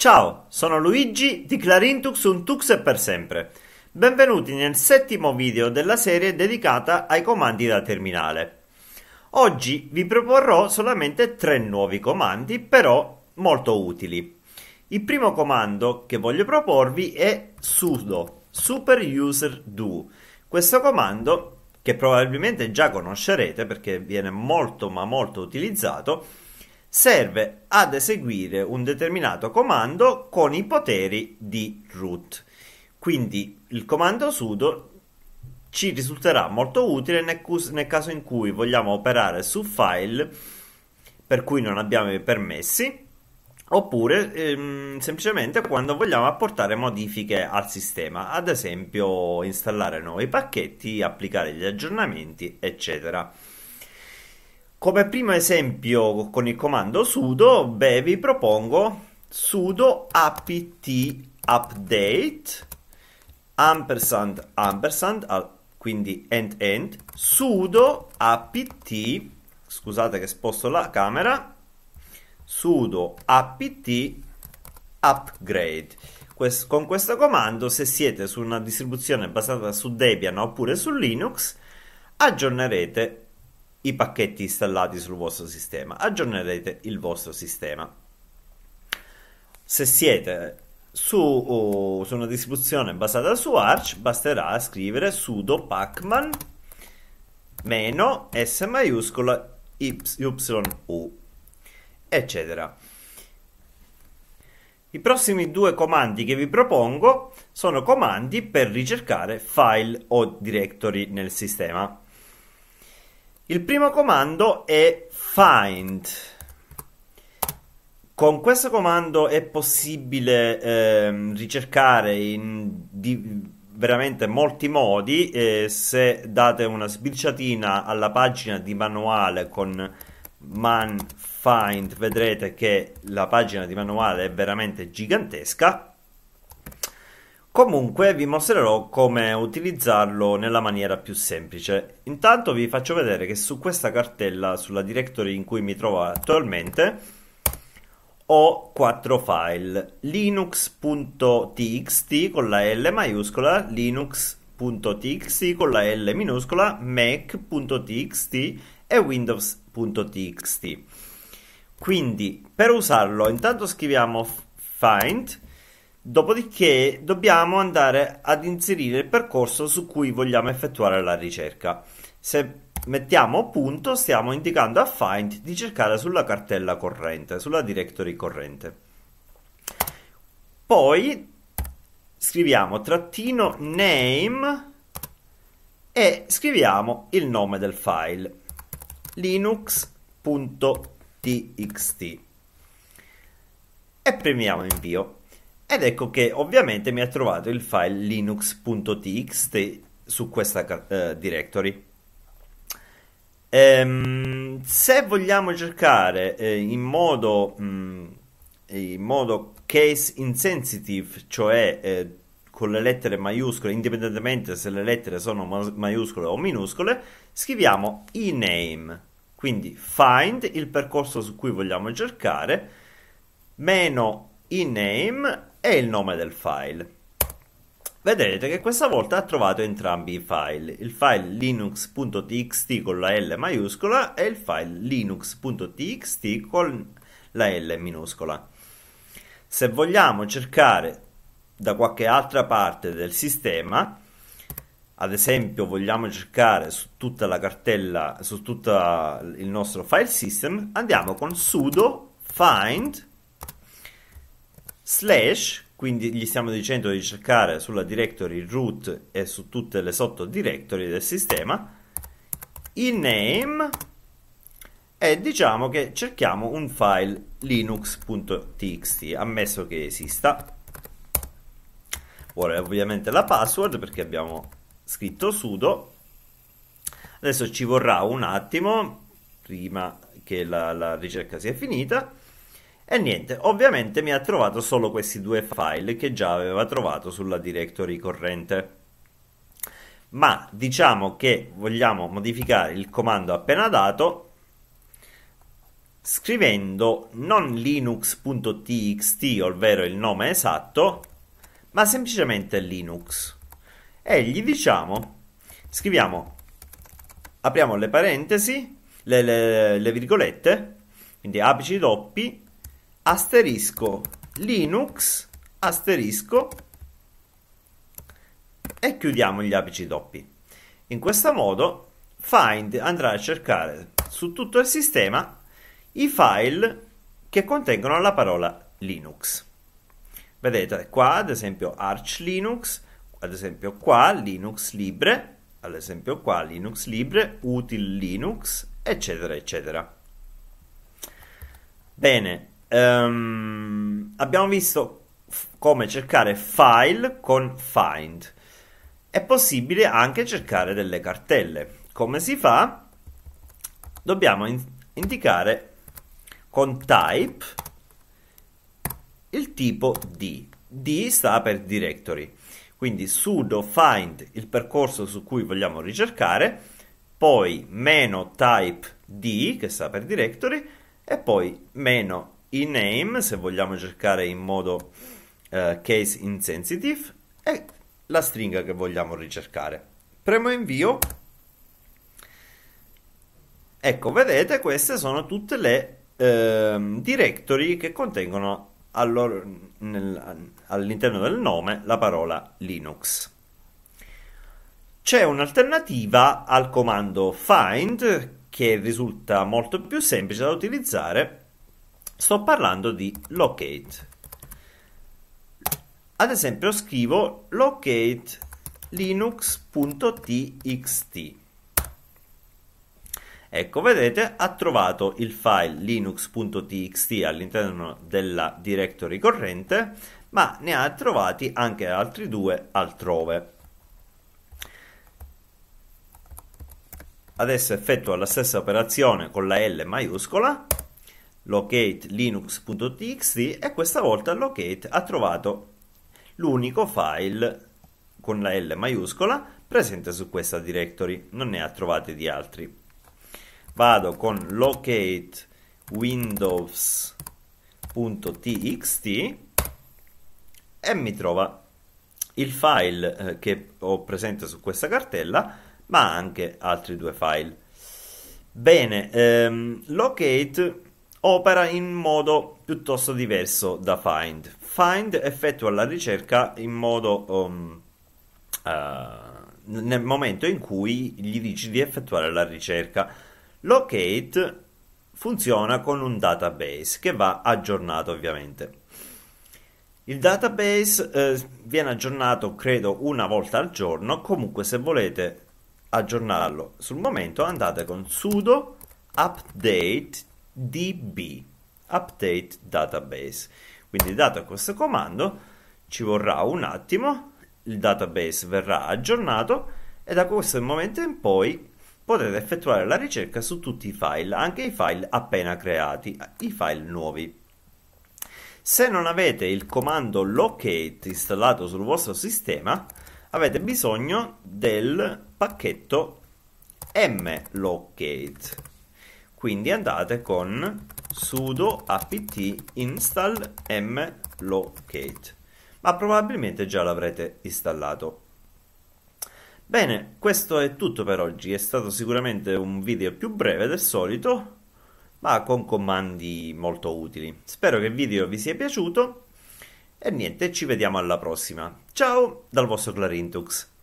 Ciao, sono Luigi di Clarintux un Tux e per sempre. Benvenuti nel settimo video della serie dedicata ai comandi da terminale. Oggi vi proporrò solamente tre nuovi comandi, però molto utili. Il primo comando che voglio proporvi è sudo, super user do. Questo comando, che probabilmente già conoscerete perché viene molto ma molto utilizzato, serve ad eseguire un determinato comando con i poteri di root. Quindi il comando sudo ci risulterà molto utile nel, nel, caso in cui vogliamo operare su file per cui non abbiamo i permessi oppure ehm, semplicemente quando vogliamo apportare modifiche al sistema ad esempio installare nuovi pacchetti applicare gli aggiornamenti eccetera come primo esempio con il comando sudo, beh, vi propongo sudo apt update ampersand ampersand, quindi end end, sudo apt, scusate che sposto la camera, sudo apt upgrade. con questo comando, se siete su una distribuzione basata su Debian oppure su Linux, aggiornerete i pacchetti installati sul vostro sistema, aggiornerete il vostro sistema. Se siete su, su una distribuzione basata su Arch, basterà scrivere sudo pacman meno s maiuscola yu eccetera. I prossimi due comandi che vi propongo sono comandi per ricercare file o directory nel sistema. Il primo comando è find. Con questo comando è possibile eh, ricercare in di, veramente molti modi. Eh, se date una sbirciatina alla pagina di manuale con man find, vedrete che la pagina di manuale è veramente gigantesca. Comunque vi mostrerò come utilizzarlo nella maniera più semplice. Intanto vi faccio vedere che su questa cartella, sulla directory in cui mi trovo attualmente, ho quattro file. linux.txt con la L maiuscola, linux.txt con la L minuscola, mac.txt e windows.txt. Quindi per usarlo intanto scriviamo find Dopodiché dobbiamo andare ad inserire il percorso su cui vogliamo effettuare la ricerca. Se mettiamo punto stiamo indicando a find di cercare sulla cartella corrente, sulla directory corrente. Poi scriviamo trattino name e scriviamo il nome del file linux.txt e premiamo invio. Ed ecco che ovviamente mi ha trovato il file linux.txt su questa eh, directory. Ehm, se vogliamo cercare eh, in, modo, mh, mm, in modo case insensitive, cioè eh, con le lettere maiuscole, indipendentemente se le lettere sono ma maiuscole o minuscole, scriviamo iname, quindi find il percorso su cui vogliamo cercare, meno iname e il nome del file. Vedrete che questa volta ha trovato entrambi i file, il file linux.txt con la L maiuscola e il file linux.txt con la L minuscola. Se vogliamo cercare da qualche altra parte del sistema, ad esempio vogliamo cercare su tutta la cartella, su tutto il nostro file system, andiamo con sudo find slash, quindi gli stiamo dicendo di cercare sulla directory root e su tutte le sottodirectory del sistema, il name e diciamo che cerchiamo un file linux.txt, ammesso che esista. Ora ovviamente la password perché abbiamo scritto sudo. Adesso ci vorrà un attimo prima che la, la ricerca sia finita e niente, ovviamente mi ha trovato solo questi due file che già aveva trovato sulla directory corrente. Ma diciamo che vogliamo modificare il comando appena dato scrivendo non linux.txt, ovvero il nome esatto, ma semplicemente linux. E gli diciamo, scriviamo, apriamo le parentesi, le, le, le virgolette, quindi apici doppi, asterisco linux asterisco e chiudiamo gli apici doppi. In questo modo find andrà a cercare su tutto il sistema i file che contengono la parola Linux. Vedete qua ad esempio Arch Linux, ad esempio qua Linux Libre, ad esempio qua Linux Libre, Util Linux, eccetera eccetera. Bene, Um, abbiamo visto f- come cercare file con find. È possibile anche cercare delle cartelle. Come si fa? Dobbiamo in- indicare con type il tipo D. D sta per directory. Quindi sudo find il percorso su cui vogliamo ricercare, poi meno type D che sta per directory e poi meno in name se vogliamo cercare in modo eh, case insensitive e la stringa che vogliamo ricercare. Premo invio. Ecco, vedete, queste sono tutte le eh, directory che contengono all'interno del nome la parola Linux. C'è un'alternativa al comando find che risulta molto più semplice da utilizzare sto parlando di locate. Ad esempio scrivo locate linux.txt. Ecco, vedete, ha trovato il file linux.txt all'interno della directory corrente, ma ne ha trovati anche altri due altrove. Adesso effettuo la stessa operazione con la L maiuscola locate linux.txt e questa volta locate ha trovato l'unico file con la L maiuscola presente su questa directory, non ne ha trovati di altri. Vado con locate windows.txt e mi trova il file eh, che ho presente su questa cartella, ma anche altri due file. Bene, ehm, locate opera in modo piuttosto diverso da Find. Find effettua la ricerca in modo um, uh, nel momento in cui gli dici di effettuare la ricerca. Locate funziona con un database che va aggiornato ovviamente. Il database eh, viene aggiornato credo una volta al giorno, comunque se volete aggiornarlo sul momento andate con sudo update db update database. Quindi dato questo comando ci vorrà un attimo, il database verrà aggiornato e da questo momento in poi potrete effettuare la ricerca su tutti i file, anche i file appena creati, i file nuovi. Se non avete il comando locate installato sul vostro sistema, avete bisogno del pacchetto mlocate quindi andate con sudo apt install mlocate, ma probabilmente già l'avrete installato. Bene, questo è tutto per oggi, è stato sicuramente un video più breve del solito, ma con comandi molto utili. Spero che il video vi sia piaciuto e niente, ci vediamo alla prossima. Ciao dal vostro Clarintux.